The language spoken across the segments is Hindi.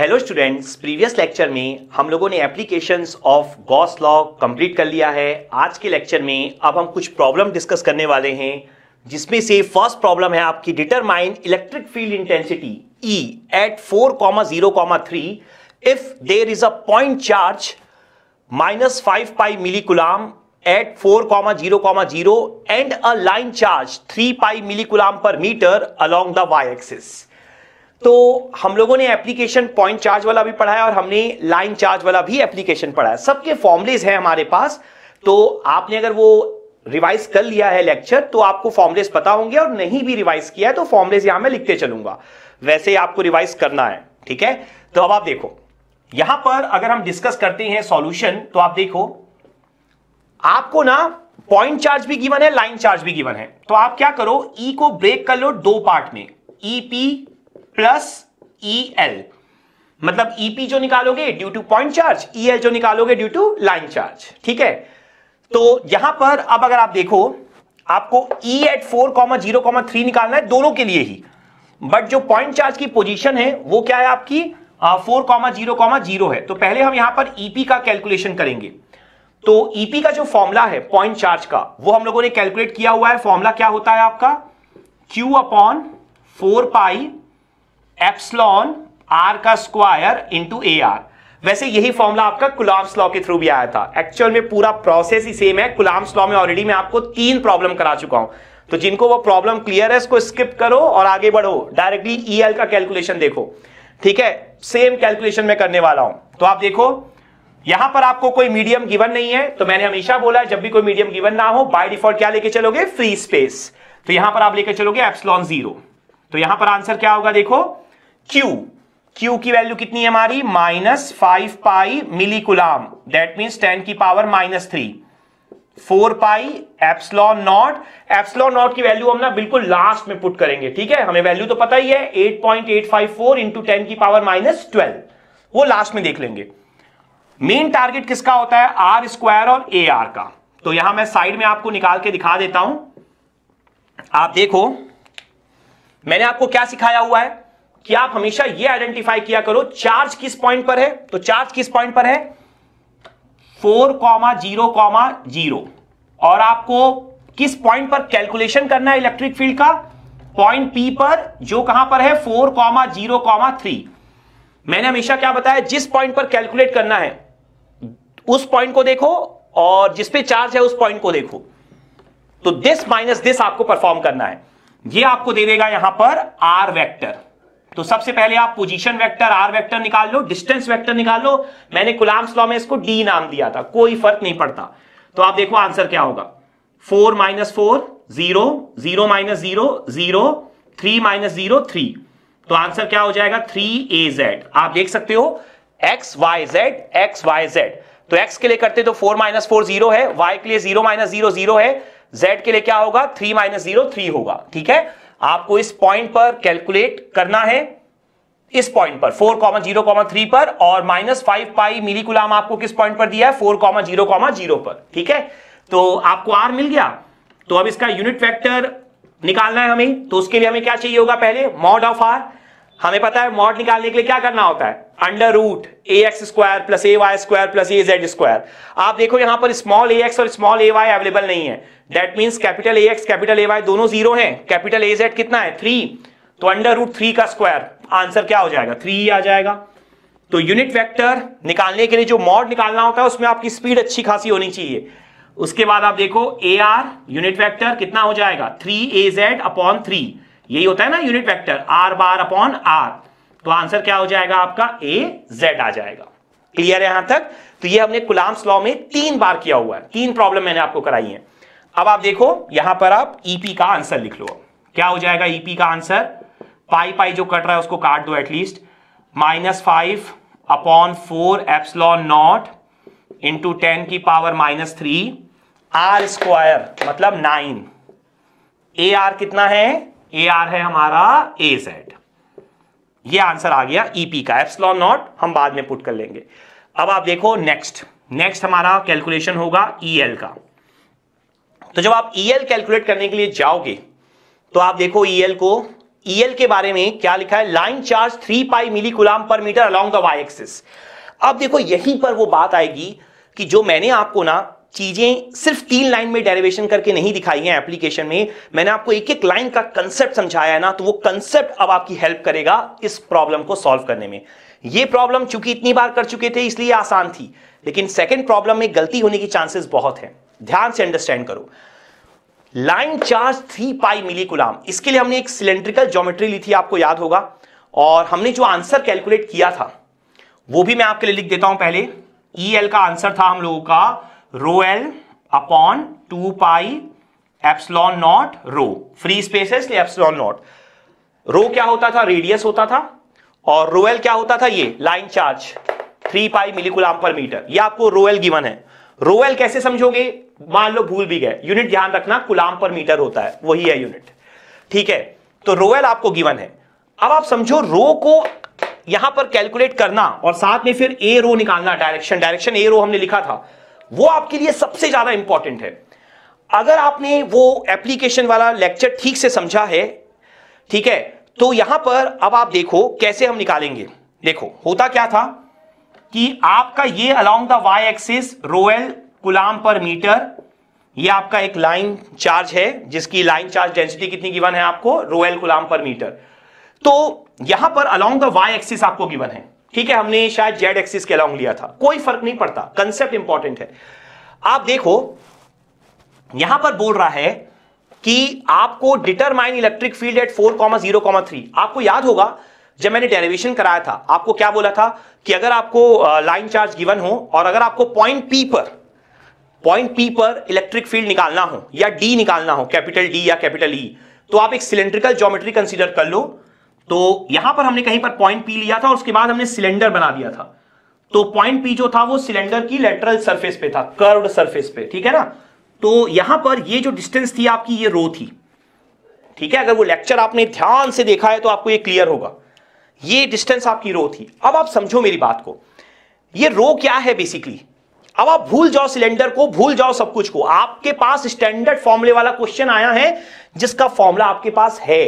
हेलो स्टूडेंट्स प्रीवियस लेक्चर में हम लोगों ने applications of Gauss law complete कर लिया है आज के लेक्चर में अब हम कुछ प्रॉब्लम डिस्कस करने वाले हैं जिसमें से फर्स्ट प्रॉब्लम है आपकी determine electric field intensity E at four comma zero comma three if there is a point charge minus five pi millicoulomb at four comma zero comma zero and a line charge three pi millicoulomb per metre along the Y axis तो हम लोगों ने एप्लीकेशन पॉइंट चार्ज वाला भी पढ़ाया और हमने लाइन चार्ज वाला भी एप्लीकेशन पढ़ाया सबके फॉर्मुलेज हैं हमारे पास तो आपने अगर वो रिवाइज कर लिया है लेक्चर तो आपको फॉर्मुलेज पता होंगे और नहीं भी रिवाइज किया है तो फॉर्मुलेज यहां मैं लिखते चलूंगा वैसे आपको रिवाइज करना है ठीक है तो अब आप देखो यहां पर अगर हम डिस्कस करते हैं सॉल्यूशन तो आप देखो आपको ना पॉइंट चार्ज भी गिवन है लाइन चार्ज भी गिवन है तो आप क्या करो ई e को ब्रेक कर लो दो पार्ट में E e P plus E e L मतलब ईपी e जो निकालोगे due to point charge E L जो निकालोगे ड्यू टू लाइन चार्ज ठीक है तो यहां पर अब अगर आप देखो आपको E at four comma zero comma three निकालना है दोनों के लिए ही बट जो पॉइंट चार्ज की पोजीशन है वो क्या है आपकी four comma zero comma zero है तो पहले हम यहां पर ईपी e का कैलकुलेशन करेंगे तो ईपी का जो फॉर्मूला है पॉइंट चार्ज का वो हम लोगों ने कैलकुलेट किया हुआ है फॉर्मूला क्या होता है आपका Q upon four pi epsilon R का स्क्वायर इंटू ए आर वैसे यही फॉर्मुला आपका कुलाम्स लॉ के थ्रू भी आया था एक्चुअल में पूरा प्रोसेस ही सेम है कुलाम्स लॉ में ऑलरेडी मैं आपको तीन प्रॉब्लम करा चुका हूं तो जिनको वो प्रॉब्लम क्लियर है इसको स्किप करो और आगे बढ़ो डायरेक्टली ई e का कैलकुलेशन देखो ठीक है सेम कैलकुलेशन में करने वाला हूं तो आप देखो यहां पर आपको कोई मीडियम गिवन नहीं है तो मैंने हमेशा बोला है जब भी कोई मीडियम गिवन ना हो बाय डिफॉल्ट क्या लेके चलोगे फ्री स्पेस तो यहां पर आप लेकर चलोगे एप्सलॉन जीरो तो यहां पर आंसर क्या होगा देखो Q Q की वैल्यू कितनी है हमारी minus five pi milli coulomb that means ten की power minus three four pi epsilon not epsilon not की वैल्यू हम ना बिल्कुल लास्ट में पुट करेंगे ठीक है हमें वैल्यू तो पता ही है eight point eight five four into ten की पावर माइनस ट्वेल्व वो लास्ट में देख लेंगे मेन टारगेट किसका होता है आर स्क्वायर और ए आर का तो यहां मैं साइड में आपको निकाल के दिखा देता हूं आप देखो मैंने आपको क्या सिखाया हुआ है कि आप हमेशा ये आइडेंटिफाई किया करो चार्ज किस पॉइंट पर है तो चार्ज किस पॉइंट पर है four comma zero comma zero और आपको किस पॉइंट पर कैलकुलेशन करना है इलेक्ट्रिक फील्ड का पॉइंट पी पर जो कहां पर है four comma zero comma three मैंने हमेशा क्या बताया जिस पॉइंट पर कैलकुलेट करना है उस पॉइंट को देखो और जिस पे चार्ज है उस पॉइंट को देखो तो दिस माइनस दिस आपको परफॉर्म करना है ये आपको दे देगा यहां पर आर वेक्टर तो सबसे पहले आप पोजीशन वेक्टर आर वेक्टर निकाल लो डिस्टेंस वेक्टर निकाल लो मैंने गुलाम्स लॉ में इसको डी नाम दिया था कोई फर्क नहीं पड़ता तो आप देखो आंसर क्या होगा four minus four zero zero minus zero zero three minus zero three तो आंसर क्या हो जाएगा थ्री ए जेड आप देख सकते हो X Y Z x Y Z तो एक्स के लिए करते तो फोर माइनस फोर जीरो है वाई के लिए जीरो माइनस जीरो जीरो है जेड के लिए क्या होगा थ्री माइनस जीरो थ्री होगा ठीक है आपको इस पॉइंट पर कैलकुलेट करना है इस पॉइंट पर four comma zero comma three पर और माइनस फाइव पाई मिली गुलाम आपको किस पॉइंट पर दिया है four comma zero comma zero पर ठीक है तो आपको आर मिल गया तो अब इसका यूनिट वेक्टर निकालना है हमें तो उसके लिए हमें क्या चाहिए होगा पहले मॉड ऑफ आर हमें पता है मॉड निकालने के लिए क्या करना होता है under root A X square plus A Y square plus A Z square आप देखो यहां पर स्मॉल ए एक्स और स्मॉल ए वाई अवेलेबल नहीं है that means capital A X capital A Y दोनों जीरो हैं कैपिटल ए जेड कितना है थ्री तो अंडर रूट थ्री का स्क्वायर आंसर क्या हो जाएगा थ्री आ जाएगा तो यूनिट वेक्टर निकालने के लिए जो मॉड निकालना होता है उसमें आपकी स्पीड अच्छी खासी होनी चाहिए उसके बाद आप देखो ए आर यूनिट वैक्टर कितना हो जाएगा थ्री ए जेड अपॉन थ्री यही होता है ना unit vector R bar upon R तो आंसर क्या हो जाएगा आपका ए जेड आ जाएगा क्लियर है यहां तक तो ये हमने गुलाम्स लॉ में तीन बार किया हुआ है तीन प्रॉब्लम मैंने आपको कराई है अब आप देखो यहां पर आप ईपी e का आंसर लिख लो क्या हो जाएगा ईपी e का आंसर पाई पाई जो कट रहा है उसको काट दो at least minus five upon four epsilon not into ten की power minus three R square मतलब नाइन ए आर कितना है ए आर है हमारा ए जेड ये आंसर आ गया ईपी e का एप्सलॉन नॉट हम बाद में पुट कर लेंगे अब आप देखो नेक्स्ट नेक्स्ट हमारा कैलकुलेशन होगा ई e एल का तो जब आप ई एल कैलकुलेट करने के लिए जाओगे तो आप देखो ई e एल को ई एल के बारे में क्या लिखा है line charge three pi milli coulomb per metre along the Y axis अब देखो यहीं पर वो बात आएगी कि जो मैंने आपको ना चीजें सिर्फ तीन लाइन में डेरिवेशन करके नहीं दिखाई है एप्लीकेशन में मैंने आपको एक एक लाइन का कंसेप्ट समझाया है ना तो वो कंसेप्ट अब आपकी हेल्प करेगा इस प्रॉब्लम को सॉल्व करने में ये प्रॉब्लम चूंकि इतनी बार कर चुके थे इसलिए आसान थी लेकिन सेकेंड प्रॉब्लम में गलती होने की चांसेस बहुत है ध्यान से अंडरस्टैंड करो line charge three pi milli coulomb इसके लिए हमने एक सिलेंड्रिकल ज्योमेट्री ली थी आपको याद होगा और हमने जो आंसर कैलकुलेट किया था वो भी मैं आपके लिए लिख देता हूं पहले ई e एल का आंसर था हम लोगों का rho L upon two pi epsilon not rho free space epsilon not rho क्या होता था रेडियस होता था और रोएल क्या होता था ये line charge three pi millicoulomb per metre ये आपको रोएल गिवन है रोएल कैसे समझोगे मान लो भूल भी गए यूनिट ध्यान रखना कुलाम पर मीटर होता है वही है यूनिट ठीक है तो रोएल आपको गिवन है अब आप समझो रो को यहां पर कैलकुलेट करना और साथ में फिर ए रो निकालना डायरेक्शन डायरेक्शन ए रो हमने लिखा था वो आपके लिए सबसे ज्यादा इंपॉर्टेंट है अगर आपने वो एप्लीकेशन वाला लेक्चर ठीक से समझा है ठीक है तो यहां पर अब आप देखो कैसे हम निकालेंगे देखो होता क्या था कि आपका ये along the Y axis rho L coulomb per metre ये आपका एक लाइन चार्ज है जिसकी लाइन चार्ज डेंसिटी कितनी गिवन है आपको रोयल तो कुलाम पर मीटर तो यहां पर अलोंग द वाई एक्सिस आपको गिवन है ठीक है हमने शायद जेड एक्सिस के अलॉन्ग लिया था कोई फर्क नहीं पड़ता कंसेप्ट इंपॉर्टेंट है आप देखो यहां पर बोल रहा है कि आपको determine electric field at four comma zero comma three आपको याद होगा जब मैंने डेरिवेशन कराया था आपको क्या बोला था कि अगर आपको लाइन चार्ज गिवन हो और अगर आपको पॉइंट पी पर पॉइंट पी पर इलेक्ट्रिक फील्ड निकालना हो या डी निकालना हो कैपिटल डी या कैपिटल ई e, तो आप एक सिलेंड्रिकल ज्योमेट्री कंसीडर कर लो तो यहां पर हमने कहीं पर पॉइंट पी लिया था और उसके बाद हमने सिलेंडर बना दिया था तो पॉइंट पी जो था वो सिलेंडर की लेटरल सरफेस पे था कर्व्ड सरफेस पे ठीक है ना तो यहां पर ये जो डिस्टेंस थी आपकी ये रो थी ठीक है अगर वो लेक्चर आपने ध्यान से देखा है तो आपको ये क्लियर होगा ये डिस्टेंस आपकी रो थी अब आप समझो मेरी बात को ये रो क्या है बेसिकली अब आप भूल जाओ सिलेंडर को भूल जाओ सब कुछ को आपके पास स्टैंडर्ड फॉर्मूले वाला क्वेश्चन आया है जिसका फॉर्मूला आपके पास है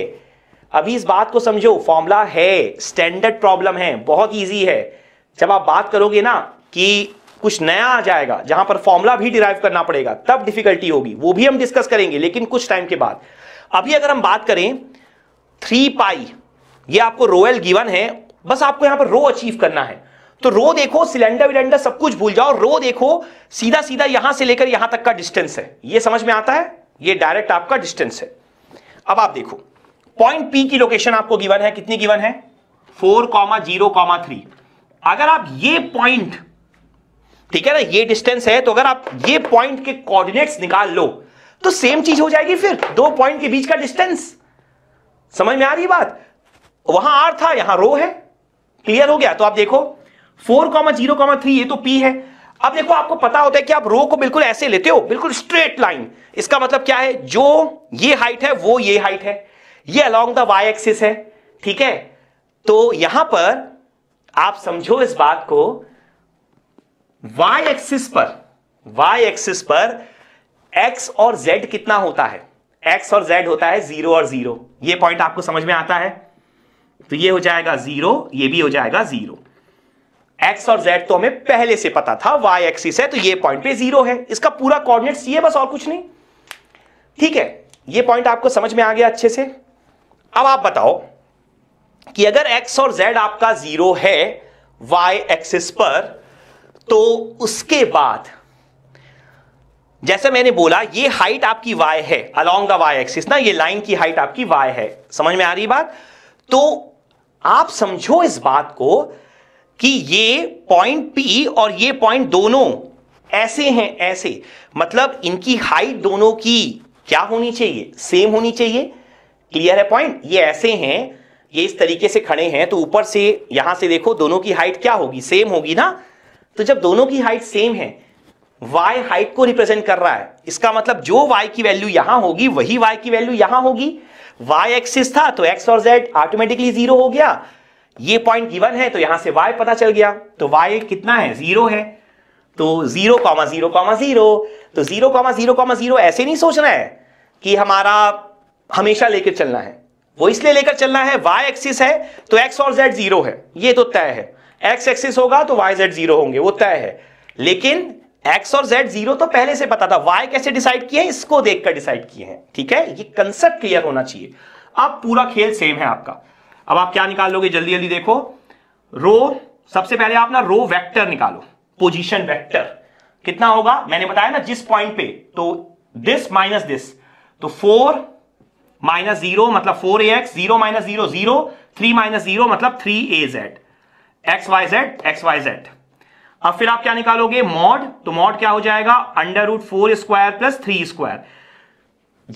अभी इस बात को समझो फॉर्मूला है स्टैंडर्ड प्रॉब्लम है बहुत ईजी है जब आप बात करोगे ना कि कुछ नया आ जाएगा जहां पर फॉर्मूला भी डिराइव करना पड़ेगा तब डिफिकल्टी होगी वो भी हम डिस्कस करेंगे लेकिन कुछ टाइम के बाद अभी अगर हम बात करें थ्री पाई ये आपको रोयल गिवन है बस आपको यहां पर रो अचीव करना है तो रो देखो सिलेंडर विलेंडर सब कुछ भूल जाओ रो देखो सीधा सीधा यहां से लेकर यहां तक का डिस्टेंस है ये समझ में आता है ये डायरेक्ट आपका डिस्टेंस है अब आप देखो पॉइंट पी की लोकेशन आपको गिवन है कितनी गिवन है four comma zero comma three अगर आप ये पॉइंट ठीक है ना ये डिस्टेंस है तो अगर आप ये पॉइंट के कोऑर्डिनेट्स निकाल लो तो सेम चीज हो जाएगी फिर दो पॉइंट के बीच का डिस्टेंस समझ में आ रही बात वहां आर था यहां रो है क्लियर हो गया तो आप देखो four comma zero comma three ये तो पी है अब देखो आपको पता होता है कि आप रो को बिल्कुल ऐसे लेते हो बिल्कुल स्ट्रेट लाइन इसका मतलब क्या है जो ये हाइट है वो ये हाइट है ये अलोंग द वाई एक्सिस है ठीक है तो यहां पर आप समझो इस बात को वाई एक्सिस पर वाई एक्सिस पर एक्स और जेड कितना होता है एक्स और जेड होता है जीरो और जीरो ये पॉइंट आपको समझ में आता है तो ये हो जाएगा जीरो ये भी हो जाएगा जीरो एक्स और जेड तो हमें पहले से पता था वाई एक्सिस है तो ये पॉइंट पे जीरो है इसका पूरा कोऑर्डिनेट सी है बस और कुछ नहीं ठीक है ये पॉइंट आपको समझ में आ गया अच्छे से अब आप बताओ कि अगर x और z आपका जीरो है y एक्सिस पर तो उसके बाद जैसे मैंने बोला ये हाइट आपकी y है अलोंग द y एक्सिस ना ये लाइन की हाइट आपकी y है समझ में आ रही बात तो आप समझो इस बात को कि ये पॉइंट P और ये पॉइंट दोनों ऐसे हैं ऐसे मतलब इनकी हाइट दोनों की क्या होनी चाहिए सेम होनी चाहिए क्लियर है पॉइंट ये ऐसे हैं ये इस तरीके से खड़े हैं तो ऊपर से यहां से देखो दोनों की हाइट क्या होगी सेम होगी ना तो जब दोनों की हाइट सेम है y हाइट को रिप्रेजेंट कर रहा है इसका मतलब जो y की वैल्यू यहां होगी वही y की वैल्यू यहां होगी y एक्सिस था तो x और z ऑटोमेटिकली जीरो हो गया ये पॉइंट गिवन है तो यहां से y पता चल गया तो y कितना है जीरो है तो zero comma zero comma zero तो zero comma zero comma zero ऐसे नहीं सोचना है कि हमारा हमेशा लेकर चलना है वो इसलिए लेकर चलना है वाई एक्सिस है तो एक्स और जेड जीरो है ये तो तय है एक्स एक्सिस होगा तो वाई जेड जीरो होंगे वो तय है लेकिन एक्स और जेड जीरो तो पहले से पता था वाई कैसे डिसाइड किए इसको देखकर डिसाइड किए हैं ठीक है ये कंसेप्ट क्लियर होना चाहिए अब पूरा खेल सेम है आपका अब आप क्या निकालोगे जल्दी जल्दी देखो रो सबसे पहले आप ना रो वैक्टर निकालो पोजिशन वैक्टर कितना होगा मैंने बताया ना जिस पॉइंट पे तो दिस माइनस दिस तो फोर माइनस जीरो मतलब four a x zero minus zero zero three minus zero मतलब थ्री ए z x Y Z x Y z अब फिर आप क्या निकालोगे मॉड तो मॉड क्या हो जाएगा under root four square plus three square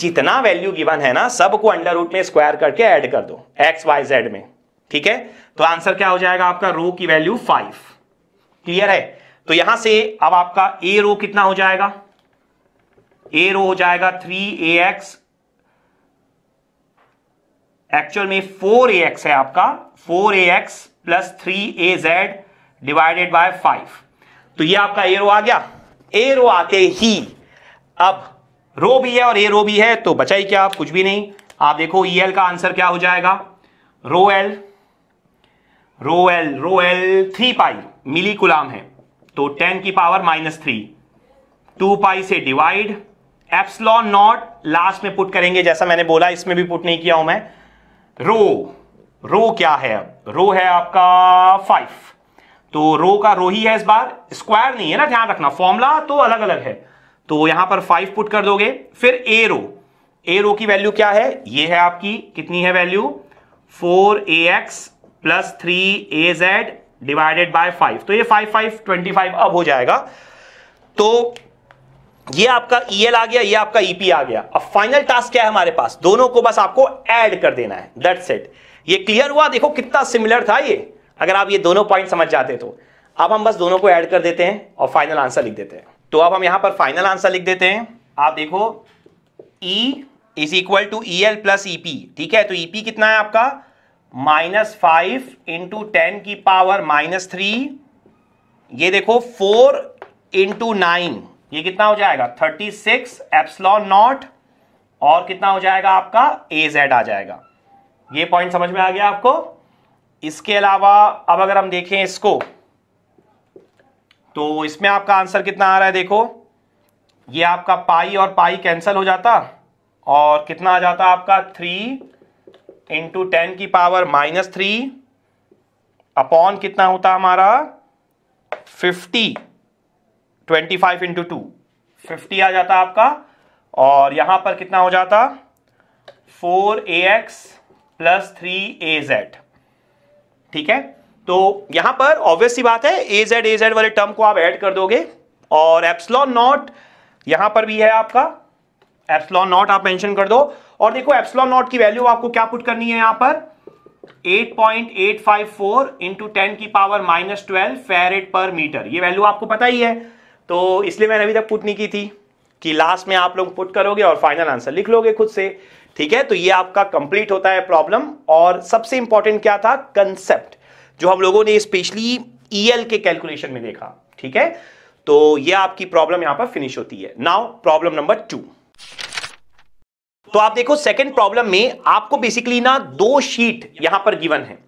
जितना वैल्यू गिवन है ना सबको अंडर रूट में स्क्वायर करके ऐड कर दो एक्स वाई जेड में ठीक है तो आंसर क्या हो जाएगा आपका रो की वैल्यू फाइव क्लियर है तो यहां से अब आपका ए रो कितना हो जाएगा ए रो हो जाएगा थ्री ए एक्स एक्चुअल में फोर ए एक्स है आपका four a x plus three A z divided by five तो ये आपका ए रो आ गया ए रो आते ही अब रो भी है और ए रो भी है तो बचाई क्या आप कुछ भी नहीं आप देखो ई e एल का आंसर क्या हो जाएगा rho L rho L rho L three pi milli coulomb है तो टेन की power minus three two pi से डिवाइड एप्सलॉन नॉट लास्ट में पुट करेंगे जैसा मैंने बोला इसमें भी पुट नहीं किया हूं मैं रो रो क्या है अब रो है आपका फाइव तो रो का रो ही है इस बार स्क्वायर नहीं है ना ध्यान रखना फॉर्मूला तो अलग अलग है तो यहां पर फाइव पुट कर दोगे फिर ए रो ए रो की वैल्यू क्या है ये है आपकी कितनी है value four a x plus three A z divided by five तो ये फाइव फाइव ट्वेंटी फाइव अब हो जाएगा तो ये आपका ईएल e आ गया ये आपका ईपी e आ गया अब फाइनल टास्क क्या है हमारे पास दोनों को बस आपको एड कर देना है दैट्स सेट ये क्लियर हुआ देखो कितना सिमिलर था ये अगर आप ये दोनों पॉइंट समझ जाते तो अब हम बस दोनों को ऐड कर देते हैं और फाइनल आंसर लिख देते हैं तो अब हम यहां पर फाइनल आंसर लिख देते हैं आप देखो E is equal to E L plus E P ठीक है तो ईपी e कितना है आपका माइनस फाइव इंटू टेन की पावर माइनस थ्री ये देखो फोर इंटू नाइन ये कितना हो जाएगा थर्टी सिक्स एप्सलॉन नॉट और कितना हो जाएगा आपका ए जेड आ जाएगा ये पॉइंट समझ में आ गया आपको इसके अलावा अब अगर हम देखें इसको तो इसमें आपका आंसर कितना आ रहा है देखो ये आपका पाई और पाई कैंसिल हो जाता और कितना आ जाता आपका थ्री इंटू टेन की पावर माइनस थ्री अपॉन कितना होता हमारा fifty twenty five into two fifty आ जाता आपका और यहां पर कितना हो जाता four a x plus three A z ठीक है तो यहां पर ऑब्वियस सी बात है ए जेड ए जेड वाले टर्म को आप ऐड कर दोगे और एप्सलॉन नॉट यहां पर भी है आपका एप्सलॉन नॉट आप मेंशन कर दो और देखो एप्सलॉन नॉट की वैल्यू आपको क्या पुट करनी है यहां पर 8.854 इंटू टेन की power minus twelve farad per metre ये वैल्यू आपको पता ही है तो इसलिए मैंने अभी तक पुट नहीं की थी कि लास्ट में आप लोग पुट करोगे और फाइनल आंसर लिख लोगे खुद से ठीक है तो ये आपका कंप्लीट होता है प्रॉब्लम और सबसे इंपॉर्टेंट क्या था कंसेप्ट जो हम लोगों ने स्पेशली ईएल e के कैलकुलेशन में देखा ठीक है तो ये आपकी प्रॉब्लम यहां पर फिनिश होती है नाउ प्रॉब्लम नंबर टू तो आप देखो सेकंड प्रॉब्लम में आपको बेसिकली ना दो शीट यहां पर गिवन है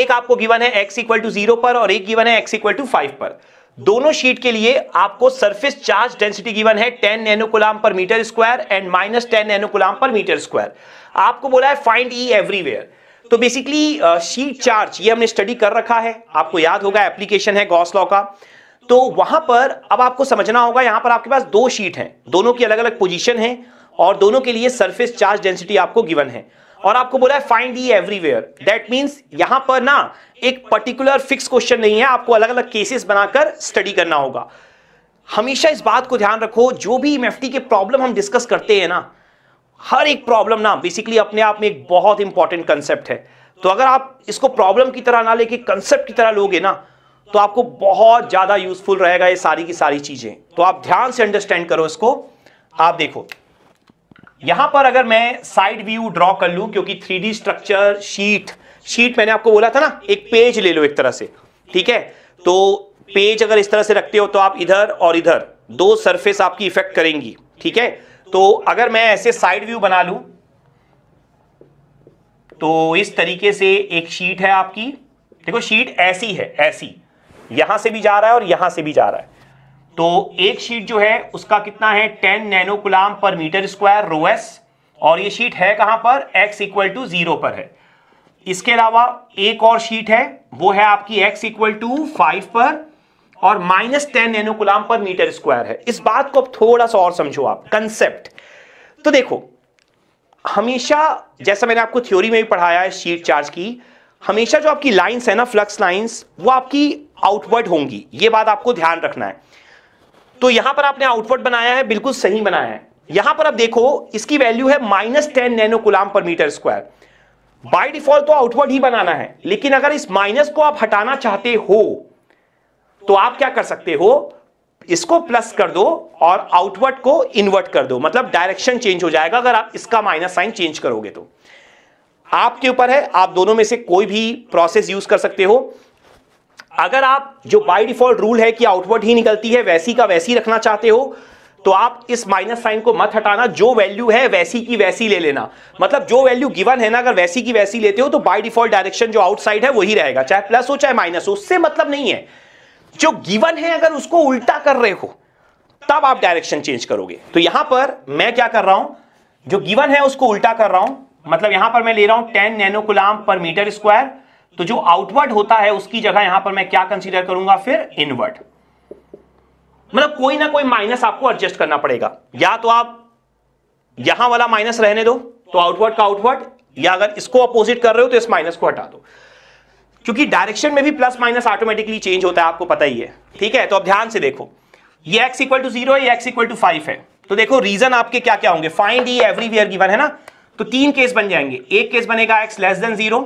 एक आपको गिवन है एक्स इक्वल टू जीरो पर और एक गिवन है एक्स इक्वल टू फाइव पर दोनों शीट के लिए आपको सरफेस चार्ज डेंसिटी गिवन है 10 nanocoulomb per metre square and minus ten nanocoulomb per metre square आपको बोला है फाइंड ई एवरीवेयर तो बेसिकली शीट चार्ज ये हमने स्टडी कर रखा है आपको याद होगा एप्लीकेशन है गॉस लॉ का तो वहां पर अब आपको समझना होगा यहां पर आपके पास दो शीट हैं दोनों की अलग अलग पोजीशन है और दोनों के लिए सरफेस चार्ज डेंसिटी आपको गिवन है और आपको बोला है find E everywhere that means यहां पर ना एक पर्टिकुलर फिक्स क्वेश्चन नहीं है आपको अलग अलग केसेस बनाकर स्टडी करना होगा हमेशा इस बात को ध्यान रखो जो भी एम के प्रॉब्लम हम डिस्कस करते हैं ना हर एक प्रॉब्लम ना बेसिकली अपने आप में एक बहुत इंपॉर्टेंट कंसेप्ट है तो अगर आप इसको प्रॉब्लम की तरह ना लेके कंसेप्ट की तरह लोगे ना तो आपको बहुत ज्यादा यूजफुल रहेगा ये सारी की सारी चीजें तो आप ध्यान से अंडरस्टैंड करो इसको आप देखो यहां पर अगर मैं साइड व्यू ड्रॉ कर लू क्योंकि थ्री स्ट्रक्चर शीट शीट मैंने आपको बोला था ना एक पेज ले लो एक तरह से ठीक है तो पेज अगर इस तरह से रखते हो तो आप इधर और इधर दो सरफेस आपकी इफेक्ट करेंगी ठीक है तो अगर मैं ऐसे साइड व्यू बना लू तो इस तरीके से एक शीट है आपकी देखो शीट ऐसी है ऐसी यहां से भी जा रहा है और यहां से भी जा रहा है तो एक शीट जो है उसका कितना है ten nano coulomb per metre square रोएस और ये शीट है कहां पर एक्स इक्वल टू जीरो पर है इसके अलावा एक और शीट है वो है आपकी एक्स इक्वल टू फाइव पर और minus ten कुलाम per metre square है इस बात को अब थोड़ा सा और समझो आप कंसेप्ट तो देखो हमेशा जैसा मैंने आपको थ्योरी में भी पढ़ाया है शीट चार्ज की हमेशा जो आपकी लाइंस है ना फ्लक्स लाइंस वो आपकी आउटवर्ड होंगी ये बात आपको ध्यान रखना है तो यहां पर आपने आउटपुट बनाया है बिल्कुल सही बनाया है यहां पर आप देखो इसकी वैल्यू है minus ten nano coulomb per metre square by default तो आउटवर्ड ही बनाना है लेकिन अगर इस माइनस को आप हटाना चाहते हो तो आप क्या कर सकते हो इसको प्लस कर दो और आउटवर्ड को इनवर्ट कर दो मतलब डायरेक्शन चेंज हो जाएगा अगर आप इसका माइनस साइन चेंज करोगे तो आपके ऊपर है आप दोनों में से कोई भी प्रोसेस यूज कर सकते हो अगर आप जो बाई डिफॉल्ट रूल है कि आउटवर्ड ही निकलती है वैसी का वैसी रखना चाहते हो तो आप इस माइनस साइन को मत हटाना जो वैल्यू है वैसी की वैसी ले लेना मतलब जो वैल्यू गिवन है ना अगर वैसी की वैसी लेते हो तो बाय डिफॉल्ट डायरेक्शन जो आउटसाइड है वही रहेगा चाहे प्लस हो चाहे माइनस हो उससे मतलब नहीं है जो गिवन है अगर उसको उल्टा कर रहे हो तब आप डायरेक्शन चेंज करोगे तो यहां पर मैं क्या कर रहा हूं जो गिवन है उसको उल्टा कर रहा हूं मतलब यहां पर मैं ले रहा हूं ten nano coulomb per metre square तो जो आउटवर्ड होता है उसकी जगह यहां पर मैं क्या कंसीडर करूंगा फिर इनवर्ड मतलब कोई ना कोई माइनस आपको एडजस्ट करना पड़ेगा या तो आप यहां वाला माइनस रहने दो तो आउटवर्ड का आउटवर्ड या अगर इसको अपोजिट कर रहे हो तो इस माइनस को हटा दो क्योंकि डायरेक्शन में भी प्लस माइनस ऑटोमेटिकली चेंज होता है आपको पता ही है ठीक है तो अब ध्यान से देखो ये एक्स इक्वल टू जीरो है एक्स इक्वल टू फाइव है तो देखो रीजन आपके क्या क्या होंगे फाइंड ई एवरीवेयर गिवन है ना तो तीन केस बन जाएंगे एक केस बनेगा एक्स लेस देन जीरो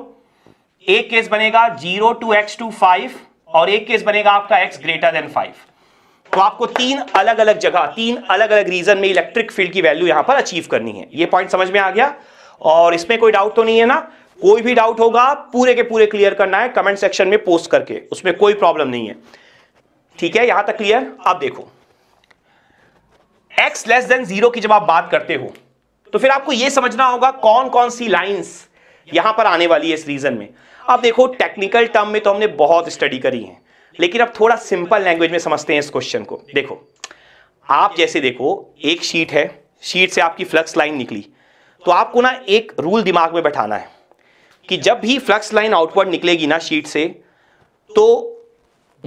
एक केस बनेगा zero to x to five और एक केस बनेगा आपका एक्स ग्रेटर देन फाइव तो आपको तीन अलग अलग जगह तीन अलग अलग रीजन में इलेक्ट्रिक फील्ड की वैल्यू यहां पर अचीव करनी है ये पॉइंट समझ में आ गया और इसमें कोई डाउट तो नहीं है ना कोई भी डाउट होगा पूरे के पूरे क्लियर करना है कमेंट सेक्शन में पोस्ट करके उसमें कोई प्रॉब्लम नहीं है ठीक है यहां तक क्लियर अब देखो एक्स लेस देन जीरो की जब आप बात करते हो तो फिर आपको यह समझना होगा कौन कौन सी लाइन यहां पर आने वाली है इस रीजन में अब देखो टेक्निकल टर्म में तो हमने बहुत स्टडी करी है लेकिन अब थोड़ा सिंपल लैंग्वेज में समझते हैं इस क्वेश्चन को देखो आप जैसे देखो एक शीट है शीट से आपकी फ्लक्स लाइन निकली तो आपको ना एक रूल दिमाग में बैठाना है कि जब भी फ्लक्स लाइन आउटवर्ड निकलेगी ना शीट से तो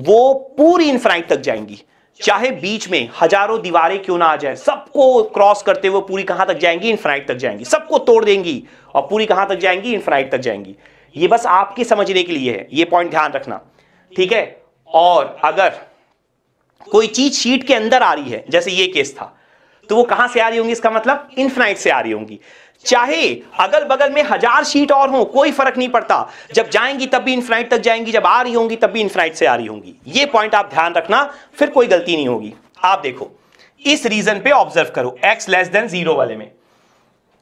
वो पूरी इनफ्राइट तक जाएंगी चाहे बीच में हजारों दीवारें क्यों ना आ जाए सबको क्रॉस करते हुए पूरी कहां तक जाएंगी इनफ्राइट तक जाएंगी सबको तोड़ देंगी और पूरी कहां तक जाएंगी इनफ्राइट तक जाएंगी ये बस आपके समझने के लिए है ये पॉइंट ध्यान रखना ठीक है और अगर कोई चीज शीट के अंदर आ रही है जैसे ये केस था तो वो कहां से आ रही होंगी इसका मतलब इन्फिनाइट से आ रही होंगी चाहे अगल बगल में हजार शीट और हो कोई फर्क नहीं पड़ता जब जाएंगी तब भी इन्फिनाइट तक जाएंगी जब आ रही होंगी तब भी इन्फिनाइट से आ रही होंगी ये पॉइंट आप ध्यान रखना फिर कोई गलती नहीं होगी आप देखो इस रीजन पे ऑब्जर्व करो एक्स लेस देन जीरो वाले में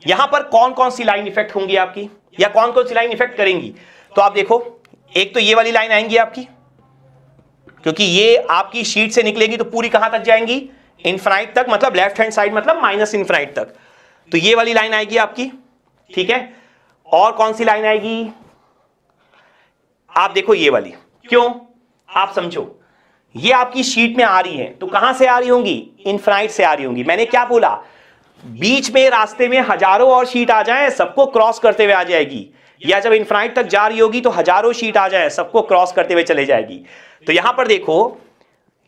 यहां पर कौन कौन सी लाइन इफेक्ट होंगी आपकी या कौन कौन सी लाइन इफेक्ट करेंगी तो आप देखो एक तो ये वाली लाइन आएंगी आपकी क्योंकि ये आपकी शीट से निकलेगी तो पूरी कहां तक जाएंगी इनफ्राइट तक मतलब लेफ्ट हैंड साइड मतलब माइनस इनफ्राइट तक तो ये वाली लाइन आएगी आपकी ठीक है और कौन सी लाइन आएगी आप देखो ये वाली क्यों आप समझो ये आपकी शीट में आ रही है तो कहां से आ रही होंगी इनफ्राइट से आ रही होंगी मैंने क्या बोला बीच में रास्ते में हजारों और शीट आ जाए सबको क्रॉस करते हुए आ जाएगी या जब इनफ्राइट तक जा रही होगी तो हजारों शीट आ जाए सबको क्रॉस करते हुए चले जाएगी तो यहां पर देखो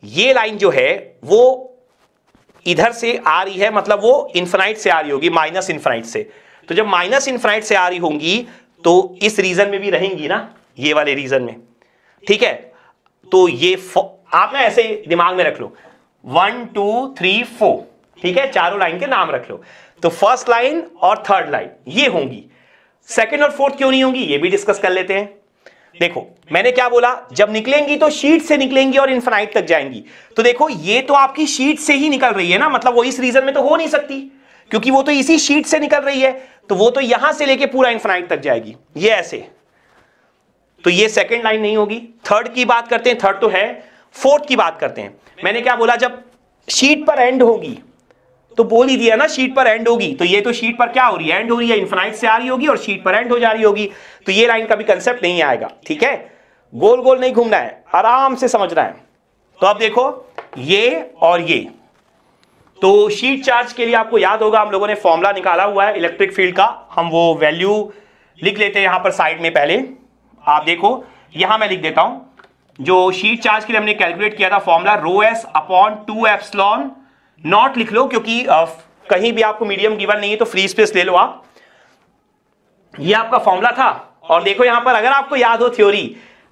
ये लाइन जो है वो इधर से आ रही है मतलब वो इनफ्राइट से आ रही होगी माइनस इनफ्राइट से तो जब माइनस इनफ्राइट से आ रही होंगी तो इस रीजन में भी रहेंगी ना ये वाले रीजन में ठीक है तो ये आप ना ऐसे दिमाग में रख लो वन टू थ्री फोर ठीक है चारों लाइन के नाम रख लो तो फर्स्ट लाइन और थर्ड लाइन ये होंगी सेकेंड और फोर्थ क्यों नहीं होंगी ये भी डिस्कस कर लेते हैं देखो मैंने क्या बोला जब निकलेंगी तो शीट से निकलेंगी और इन्फाइनाइट तक जाएंगी तो देखो ये तो आपकी शीट से ही निकल रही है ना मतलब वो इस रीजन में तो हो नहीं सकती क्योंकि वो तो इसी शीट से निकल रही है तो वो तो यहां से लेके पूरा इन्फाइनाइट तक जाएगी ये ऐसे तो ये सेकेंड लाइन नहीं होगी थर्ड की बात करते हैं थर्ड तो है फोर्थ की बात करते हैं मैंने क्या बोला जब शीट पर एंड होगी तो बोल ही दिया ना शीट पर एंड होगी तो ये तो शीट पर क्या हो रही है एंड हो रही है इन्फिनाइट से आ रही होगी और शीट पर एंड हो जा रही होगी तो ये लाइन का भी कंसेप्ट नहीं आएगा ठीक है गोल गोल नहीं घूमना है आराम से समझना है तो आप देखो ये और ये तो शीट चार्ज के लिए आपको याद होगा हम लोगों ने फॉर्मूला निकाला हुआ है इलेक्ट्रिक फील्ड का हम वो वैल्यू लिख लेते हैं यहां पर साइड में पहले आप देखो यहां मैं लिख देता हूं जो शीट चार्ज के लिए हमने कैलकुलेट किया था formula rho S upon two epsilon naught लिख लो क्योंकि uh, कहीं भी आपको मीडियम गिवन नहीं है तो फ्री स्पेस ले लो आप ये आपका फॉर्मूला था और देखो यहां पर अगर आपको याद हो थ्योरी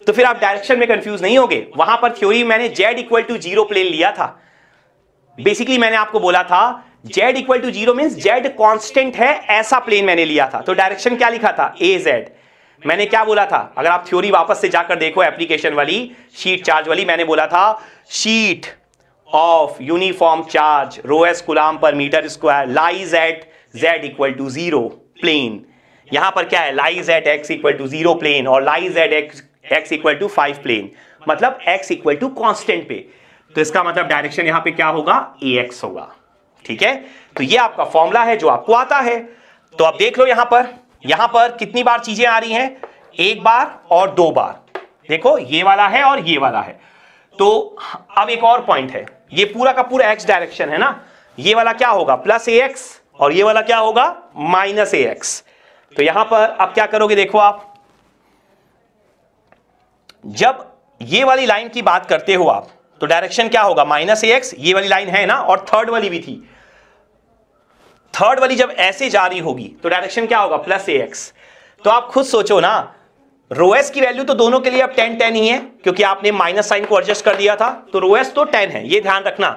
तो फिर आप डायरेक्शन में कंफ्यूज नहीं होगे वहां पर थ्योरी मैंने z equal to zero plane लिया था बेसिकली मैंने आपको बोला था z equal to zero mean z constant है ऐसा प्लेन मैंने लिया था तो डायरेक्शन क्या लिखा था ए जेड मैंने क्या बोला था अगर आप थ्योरी वापस से जाकर देखो एप्लीकेशन वाली शीट चार्ज वाली मैंने बोला था sheet of uniform charge rho S per metre square lies at z equal to zero plane यहां पर क्या है lies at x equal to zero plane और lies at x x equal to five plane मतलब एक्स इक्वल टू कॉन्स्टेंट पे तो इसका मतलब डायरेक्शन यहां पे क्या होगा ए एक्स होगा ठीक है तो ये आपका फॉर्मूला है जो आपको आता है तो आप देख लो यहां पर यहां पर कितनी बार चीजें आ रही हैं एक बार और दो बार देखो ये वाला है और ये वाला है तो अब एक और पॉइंट है ये पूरा का पूरा एक्स डायरेक्शन है ना ये वाला क्या होगा प्लस ए एक्स और ये वाला क्या होगा माइनस ए एक्स तो यहां पर आप क्या करोगे देखो आप जब ये वाली लाइन की बात करते हो आप तो डायरेक्शन क्या होगा माइनस ए एक्स ये वाली लाइन है ना और थर्ड वाली भी थी थर्ड वाली जब ऐसे जा रही होगी तो डायरेक्शन क्या होगा प्लस ए एक्स तो आप खुद सोचो ना रोएस की वैल्यू तो दोनों के लिए अब टेन टेन ही है क्योंकि आपने माइनस साइन को एडजस्ट कर दिया था तो रोएस तो टेन है ये ध्यान रखना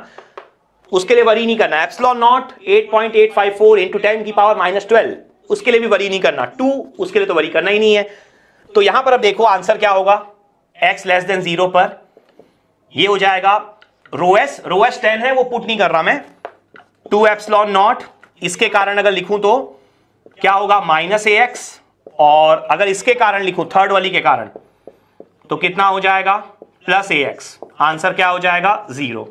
उसके लिए वरी नहीं करना epsilon naught eight point eight five four into ten की पावर माइनस ट्वेल्व उसके लिए भी वरी नहीं करना टू उसके लिए तो वरी करना ही नहीं है तो यहां पर अब देखो आंसर क्या होगा एक्स लेस देन जीरो पर यह हो जाएगा रोएस रोएस टेन है वो पुट नहीं कर रहा मैं टू एप्सलॉन नॉट इसके कारण अगर लिखूं तो क्या होगा माइनस ए एक्स और अगर इसके कारण लिखूं थर्ड वाली के कारण तो कितना हो जाएगा प्लस ए एक्स आंसर क्या हो जाएगा जीरो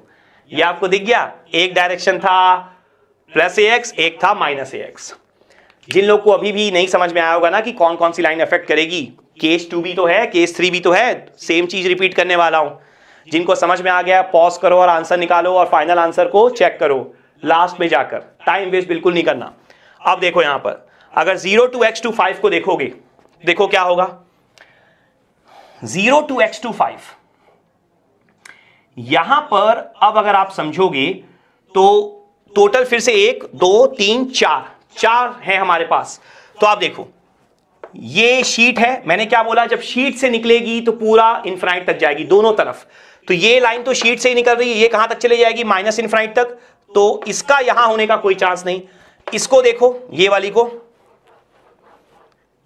ये आपको दिख गया एक डायरेक्शन था प्लस ए एक्स एक था माइनस ए एक्स जिन लोग को अभी भी नहीं समझ में आया होगा ना कि कौन कौन सी लाइन अफेक्ट करेगी केस टू भी तो है केस थ्री भी तो है सेम चीज रिपीट करने वाला हूं जिनको समझ में आ गया पॉज करो और आंसर निकालो और फाइनल आंसर को चेक करो लास्ट में जाकर टाइम वेस्ट बिल्कुल नहीं करना अब देखो यहां पर अगर zero to x to five को देखोगे देखो क्या होगा zero to x to five यहां पर अब अगर आप समझोगे तो टोटल फिर से एक दो तीन चार चार है हमारे पास तो आप देखो ये शीट है मैंने क्या बोला जब शीट से निकलेगी तो पूरा इनफ्राइट तक जाएगी दोनों तरफ तो ये लाइन तो शीट से ही निकल रही है ये कहां तक चली जाएगी माइनस इनफ्राइट तक तो इसका यहां होने का कोई चांस नहीं इसको देखो ये वाली को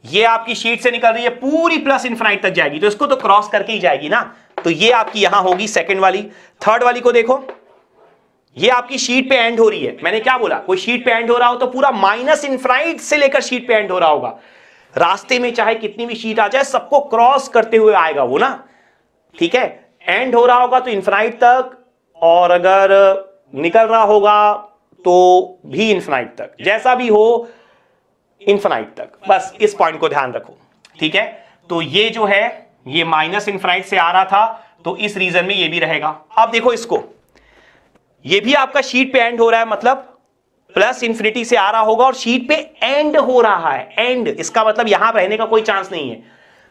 ये आपकी शीट से निकल रही है पूरी प्लस इंफिनाइट तक जाएगी तो इसको तो क्रॉस करके ही जाएगी ना तो ये आपकी यहां होगी सेकंड वाली थर्ड वाली को देखो ये आपकी शीट पे एंड हो रही है मैंने क्या बोला कोई शीट पे एंड हो रहा हो तो पूरा माइनस इनफाइट से लेकर शीट पे एंड हो रहा होगा रास्ते में चाहे कितनी भी शीट आ जाए सबको क्रॉस करते हुए आएगा वो ना ठीक है एंड हो रहा होगा तो इन्फिनाइट तक और अगर निकल रहा होगा तो भी इन्फिनाइट तक जैसा भी हो इन्फिनाइट तक बस इस पॉइंट को ध्यान रखो ठीक है तो ये जो है ये माइनस इन्फिनाइट से आ रहा था तो इस रीजन में ये भी रहेगा अब देखो इसको ये भी आपका शीट पे एंड हो रहा है मतलब प्लस इंफिनिटी से आ रहा होगा और शीट पे एंड हो रहा है एंड इसका मतलब यहां रहने का कोई चांस नहीं है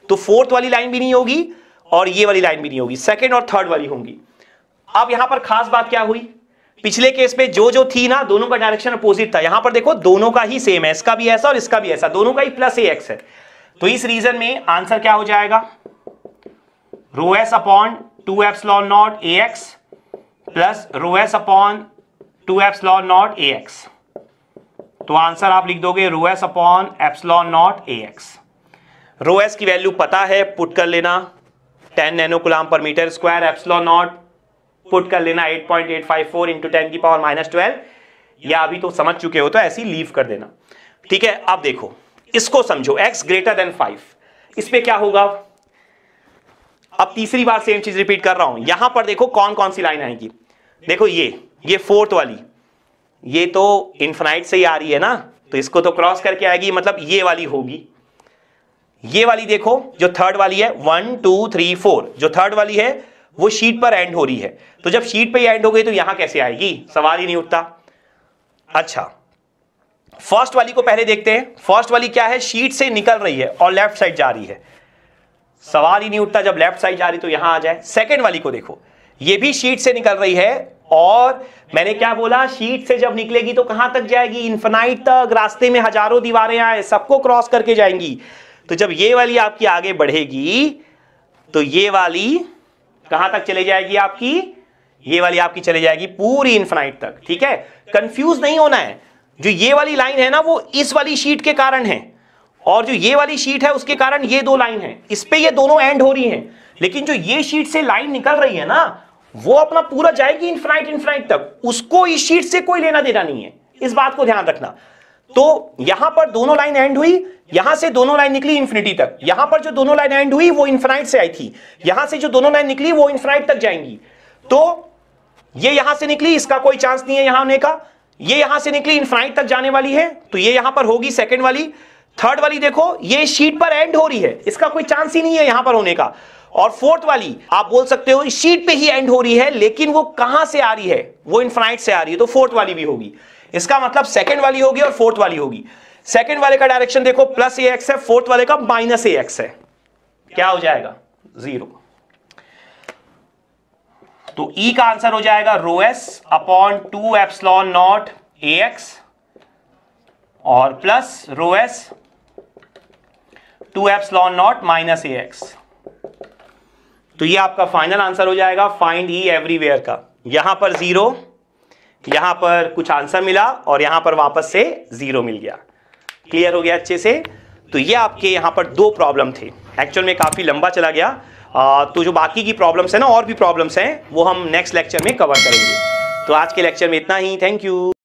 तो फोर्थ वाली लाइन भी नहीं होगी और ये वाली लाइन भी नहीं होगी सेकेंड और थर्ड वाली होंगी अब यहां पर खास बात क्या हुई पिछले केस में जो जो थी ना दोनों का डायरेक्शन अपोजिट था यहां पर देखो दोनों का ही सेम है इसका भी ऐसा और इसका भी ऐसा दोनों का ही प्लस ए एक्स है तो इस रीजन में आंसर क्या हो जाएगा rho S upon two epsilon naught a x plus rho S upon two epsilon naught a x तो आंसर आप लिख दोगे rho S upon law naught a x rho S की वैल्यू पता है पुट कर लेना ten nano coulomb per metre square epsilon naught put कर लेना 8.854 point eight five four into ten की पावर माइनस ट्वेल्व या अभी तो समझ चुके हो तो ऐसी लीव कर देना ठीक है अब देखो इसको समझो x ग्रेटर देन 5 इस पे क्या होगा अब तीसरी बार सेम चीज रिपीट कर रहा हूं यहां पर देखो कौन कौन सी लाइन आएगी देखो ये ये फोर्थ वाली ये तो इन्फिनाइट से ही आ रही है ना तो इसको तो क्रॉस करके आएगी मतलब ये वाली होगी ये वाली देखो जो थर्ड वाली है वन टू थ्री फोर जो थर्ड वाली है वो शीट पर एंड हो रही है तो जब शीट पर एंड हो गई तो यहां कैसे आएगी सवाल ही नहीं उठता अच्छा फर्स्ट वाली को पहले देखते हैं फर्स्ट वाली क्या है शीट से निकल रही है और लेफ्ट साइड जा रही है सवाल ही नहीं उठता जब लेफ्ट साइड जा रही तो यहां आ जाए सेकेंड वाली को देखो ये भी शीट से निकल रही है और मैंने क्या बोला शीट से जब निकलेगी तो कहां तक जाएगी इन्फेनाइट तक रास्ते में हजारों दीवारें आए सबको क्रॉस करके जाएंगी तो जब ये वाली आपकी आगे बढ़ेगी तो ये वाली कहां तक चली जाएगी आपकी ये वाली आपकी चली जाएगी पूरी इन्फिनाइट तक ठीक है कंफ्यूज नहीं होना है जो ये वाली लाइन है ना वो इस वाली शीट के कारण है और जो ये वाली शीट है उसके कारण ये दो लाइन है इस पे ये दोनों एंड हो रही हैं लेकिन जो ये शीट से लाइन निकल रही है ना वो अपना पूरा जाएगी इन्फिनाइट इन्फिनाइट तक उसको इस शीट से कोई लेना देना नहीं है इस बात को ध्यान रखना तो यहां पर दोनों लाइन एंड हुई यहां से दोनों लाइन निकली इंफिनिटी तक यहां पर जो दोनों लाइन एंड हुई वो इंफिनाइट से आई थी यहां से जो दोनों लाइन निकली वो इंफिनाइट तक जाएंगी तो ये यहां से निकली इसका कोई चांस नहीं है यहां होने का ये यहां से निकली इंफिनाइट तक जाने वाली है तो ये यहां पर होगी सेकेंड वाली थर्ड वाली देखो ये शीट पर एंड हो रही है इसका कोई चांस ही नहीं है यहां पर होने का और फोर्थ वाली आप बोल सकते हो शीट पे ही एंड हो रही है लेकिन वो कहां से आ रही है वो इन्फिनाइट से आ रही है तो फोर्थ वाली भी होगी इसका मतलब सेकंड वाली होगी और फोर्थ वाली होगी सेकंड वाले का डायरेक्शन देखो प्लस ए एक्स है फोर्थ वाले का माइनस ए एक्स है क्या हो जाएगा जीरो तो ई e का आंसर हो जाएगा rho S upon two epsilon naught a x और plus rho S two epsilon naught minus a x तो ये आपका फाइनल आंसर हो जाएगा फाइंड ई एवरीवेयर का यहां पर जीरो यहां पर कुछ आंसर मिला और यहां पर वापस से जीरो मिल गया क्लियर हो गया अच्छे से तो ये आपके यहाँ पर दो प्रॉब्लम थे एक्चुअल में काफ़ी लंबा चला गया आ, तो जो बाकी की प्रॉब्लम्स हैं ना और भी प्रॉब्लम्स हैं वो हम नेक्स्ट लेक्चर में कवर करेंगे तो आज के लेक्चर में इतना ही थैंक यू